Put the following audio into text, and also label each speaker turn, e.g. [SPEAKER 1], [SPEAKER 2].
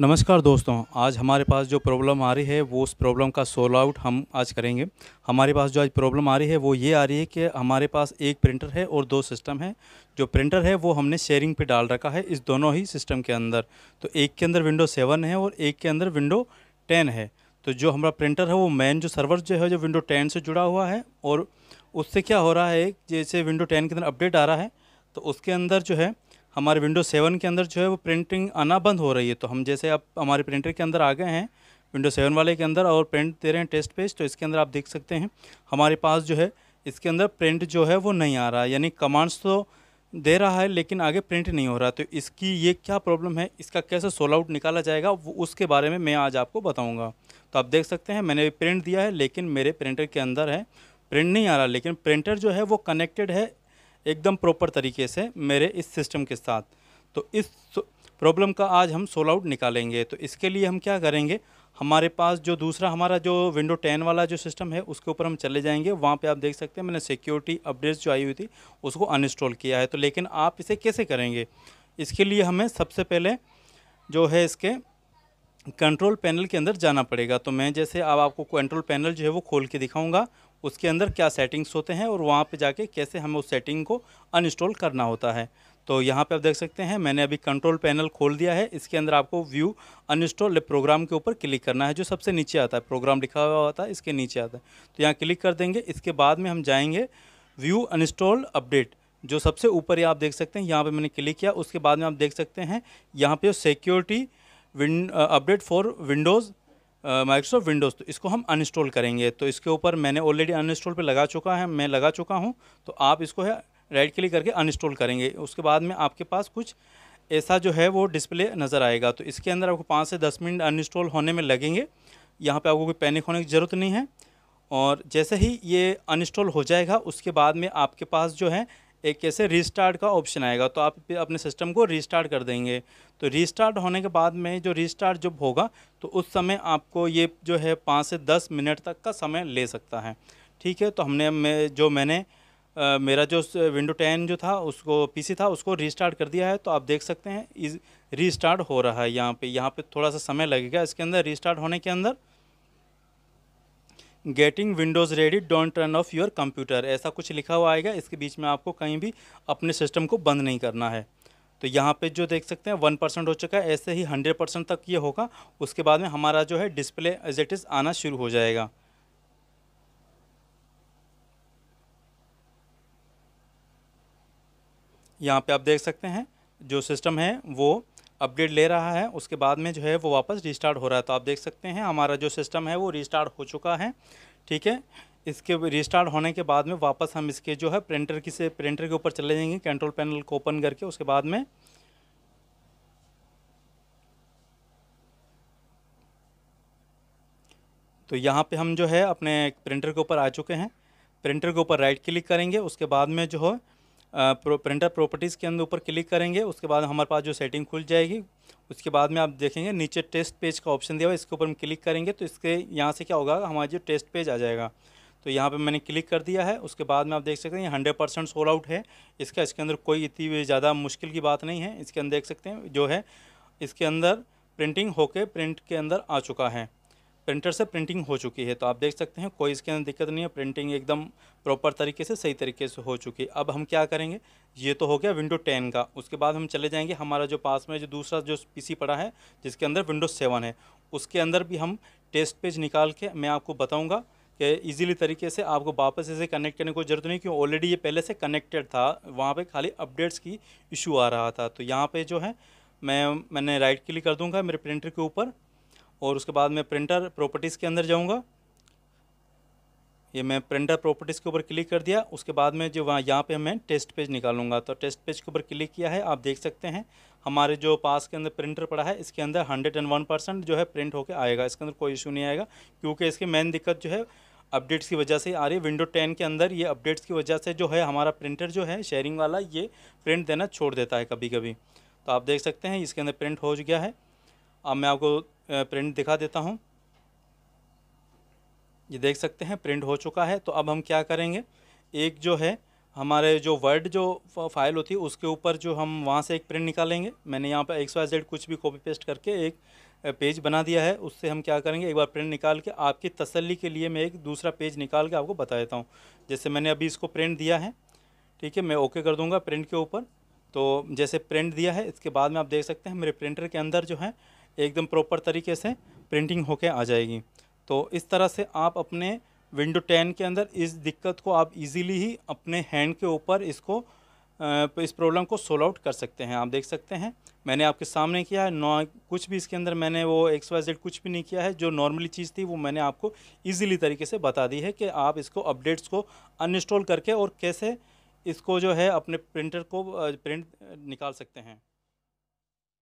[SPEAKER 1] नमस्कार दोस्तों आज हमारे पास जो प्रॉब्लम आ रही है वो उस प्रॉब्लम का सोल्व आउट हम आज करेंगे हमारे पास जो आज प्रॉब्लम आ रही है वो ये आ रही है कि हमारे पास एक प्रिंटर है और दो सिस्टम है जो प्रिंटर है वो हमने शेयरिंग पे डाल रखा है इस दोनों ही सिस्टम के अंदर तो एक के अंदर विंडो सेवन है और एक के अंदर विंडो टेन है तो जो हमारा प्रिंटर है वो मेन जो सर्वर जो है जो विंडो टेन से जुड़ा हुआ है और उससे क्या हो रहा है जैसे विंडो टेन के अंदर अपडेट आ रहा है तो उसके अंदर जो है हमारे विंडो सेवन के अंदर जो है वो प्रिंटिंग आना बंद हो रही है तो हम जैसे आप हमारे प्रिंटर के अंदर आ गए हैं विंडो सेवन वाले के अंदर और प्रिंट दे रहे हैं टेस्ट पेज तो इसके अंदर आप देख सकते हैं हमारे पास जो है इसके अंदर प्रिंट जो है वो नहीं आ रहा है यानी कमांड्स तो दे रहा है लेकिन आगे प्रिंट नहीं हो रहा तो इसकी ये क्या प्रॉब्लम है इसका कैसे सोल आउट निकाला जाएगा वो उसके बारे में मैं आज आपको बताऊंगा तो आप देख सकते हैं मैंने प्रिंट दिया है लेकिन मेरे प्रिंटर के अंदर है प्रिंट नहीं आ रहा लेकिन प्रिंटर जो है वो कनेक्टेड है एकदम प्रॉपर तरीके से मेरे इस सिस्टम के साथ तो इस प्रॉब्लम का आज हम सोल आउट निकालेंगे तो इसके लिए हम क्या करेंगे हमारे पास जो दूसरा हमारा जो विंडो टेन वाला जो सिस्टम है उसके ऊपर हम चले जाएंगे वहाँ पे आप देख सकते हैं मैंने सिक्योरिटी अपडेट्स जो आई हुई थी उसको अनइंस्टॉल किया है तो लेकिन आप इसे कैसे करेंगे इसके लिए हमें सबसे पहले जो है इसके कंट्रोल पैनल के अंदर जाना पड़ेगा तो मैं जैसे अब आप आपको कंट्रोल पैनल जो है वो खोल के दिखाऊँगा उसके अंदर क्या सेटिंग्स होते हैं और वहाँ पे जाके कैसे हमें उस सेटिंग को अनइंस्टॉल करना होता है तो यहाँ पे आप देख सकते हैं मैंने अभी कंट्रोल पैनल खोल दिया है इसके अंदर आपको व्यू अनइंस्टॉल प्रोग्राम के ऊपर क्लिक करना है जो सबसे नीचे आता है प्रोग्राम लिखा हुआ होता है इसके नीचे आता है तो यहाँ क्लिक कर देंगे इसके बाद में हम जाएँगे व्यू अनइंस्टॉल अपडेट जो सबसे ऊपर आप देख सकते हैं यहाँ पर मैंने क्लिक किया उसके बाद में आप देख सकते हैं यहाँ पर security update for Windows Microsoft Windows तो इसको हम अनइंस्टॉल करेंगे तो इसके ऊपर मैंने ऑलरेडी अनइंस्टॉल पे लगा चुका है मैं लगा चुका हूँ तो आप इसको है राइट क्लिक करके अनइंस्टॉल करेंगे उसके बाद में आपके पास कुछ ऐसा जो है वो डिस्प्ले नज़र आएगा तो इसके अंदर आपको पाँच से दस मिनट अनइंस्टॉल होने में लगेंगे यहाँ पर आपको कोई पैनिक होने की ज़रूरत नहीं है और जैसे ही ये अनइंस्टॉल हो जाएगा उसके बाद में आपके पास जो है एक कैसे रीस्टार्ट का ऑप्शन आएगा तो आप अपने सिस्टम को रिस्टार्ट कर देंगे तो रिस्टार्ट होने के बाद में जो रिस्टार्ट जब होगा तो उस समय आपको ये जो है पाँच से दस मिनट तक का समय ले सकता है ठीक है तो हमने मैं, जो मैंने आ, मेरा जो विंडो टेन जो था उसको पी था उसको रिस्टार्ट कर दिया है तो आप देख सकते हैं इस रीस्टार्ट हो रहा है यहाँ पर यहाँ पर थोड़ा सा समय लगेगा इसके अंदर रिस्टार्ट होने के अंदर getting Windows ready don't turn off your computer ऐसा कुछ लिखा हुआ आएगा इसके बीच में आपको कहीं भी अपने सिस्टम को बंद नहीं करना है तो यहाँ पे जो देख सकते हैं वन परसेंट हो चुका है ऐसे ही हंड्रेड परसेंट तक ये होगा उसके बाद में हमारा जो है डिस्प्ले एज इट इज़ आना शुरू हो जाएगा यहाँ पे आप देख सकते हैं जो सिस्टम है वो अपडेट ले रहा है उसके बाद में जो है वो वापस रिस्टार्ट हो रहा है तो आप देख सकते हैं हमारा जो सिस्टम है वो रिस्टार्ट हो चुका है ठीक है इसके रिस्टार्ट होने के बाद में वापस हम इसके जो है प्रिंटर की से प्रिंटर के ऊपर चले जाएंगे कंट्रोल पैनल को ओपन करके उसके बाद में तो यहाँ पे हम जो है अपने प्रिंटर के ऊपर आ चुके हैं प्रिंटर के ऊपर राइट क्लिक करेंगे उसके बाद में जो है प्रो, प्रिंटर प्रॉपर्टीज़ के अंदर ऊपर क्लिक करेंगे उसके बाद हमारे पास जो सेटिंग खुल जाएगी उसके बाद में आप देखेंगे नीचे टेस्ट पेज का ऑप्शन दिया हुआ इसके ऊपर हम क्लिक करेंगे तो इसके यहाँ से क्या होगा हमारा जो टेस्ट पेज आ जाएगा तो यहाँ पे मैंने क्लिक कर दिया है उसके बाद में आप देख सकते हैं हंड्रेड परसेंट सोल आउट है इसका इसके अंदर कोई इतनी ज़्यादा मुश्किल की बात नहीं है इसके अंदर देख सकते हैं जो है इसके अंदर प्रिंटिंग होके प्रिंट के अंदर आ चुका है प्रिंटर से प्रिंटिंग हो चुकी है तो आप देख सकते हैं कोई इसके अंदर दिक्कत नहीं है प्रिंटिंग एकदम प्रॉपर तरीके से सही तरीके से हो चुकी है अब हम क्या करेंगे ये तो हो गया विंडो टेन का उसके बाद हम चले जाएंगे हमारा जो पास में जो दूसरा जो पीसी पड़ा है जिसके अंदर विंडो सेवन है उसके अंदर भी हम टेस्ट पेज निकाल के मैं आपको बताऊँगा कि ईजिली तरीके से आपको वापस इसे कनेक्ट करने की ज़रूरत नहीं क्योंकि ऑलरेडी ये पहले से कनेक्टेड था वहाँ पर खाली अपडेट्स की इशू आ रहा था तो यहाँ पर जो है मैं मैंने राइट क्लिक कर दूँगा मेरे प्रिंटर के ऊपर और उसके बाद मैं प्रिंटर प्रॉपर्टीज़ के अंदर जाऊँगा ये मैं प्रिंटर प्रॉपर्टीज़ के ऊपर क्लिक कर दिया उसके बाद में जो वहाँ यहाँ पे मैं टेस्ट पेज निकालूंगा तो टेस्ट पेज के ऊपर क्लिक किया है आप देख सकते हैं हमारे जो पास के अंदर प्रिंटर पड़ा है इसके अंदर हंड्रेड एंड वन परसेंट जो है प्रिंट होकर आएगा इसके अंदर कोई इशू नहीं आएगा क्योंकि इसकी मेन दिक्कत जो है अपडेट्स की वजह से आ रही है विंडो टेन के अंदर ये अपडेट्स की वजह से जो है हमारा प्रिंटर जो है शेयरिंग वाला ये प्रिंट देना छोड़ देता है कभी कभी तो आप देख सकते हैं इसके अंदर प्रिंट हो गया है अब मैं आपको प्रिंट दिखा देता हूँ ये देख सकते हैं प्रिंट हो चुका है तो अब हम क्या करेंगे एक जो है हमारे जो वर्ड जो फाइल होती है उसके ऊपर जो हम वहाँ से एक प्रिंट निकालेंगे मैंने यहाँ पर एक्स वाई जेड कुछ भी कॉपी पेस्ट करके एक पेज बना दिया है उससे हम क्या करेंगे एक बार प्रिंट निकाल के आपकी तसल्ली के लिए मैं एक दूसरा पेज निकाल के आपको बता देता हूँ जैसे मैंने अभी इसको प्रिंट दिया है ठीक है मैं ओके कर दूँगा प्रिंट के ऊपर तो जैसे प्रिंट दिया है इसके बाद में आप देख सकते हैं मेरे प्रिंटर के अंदर जो है एकदम प्रॉपर तरीके से प्रिंटिंग होके आ जाएगी तो इस तरह से आप अपने विंडो टेन के अंदर इस दिक्कत को आप इजीली ही अपने हैंड के ऊपर इसको इस प्रॉब्लम को सोल्व आउट कर सकते हैं आप देख सकते हैं मैंने आपके सामने किया है नॉ कुछ भी इसके अंदर मैंने वो एक्स वाई जेड कुछ भी नहीं किया है जो नॉर्मली चीज़ थी वो मैंने आपको इजीली तरीके से बता दी है कि आप इसको अपडेट्स को अनइंस्टॉल करके और कैसे इसको जो है अपने प्रिंटर को प्रिंट निकाल सकते हैं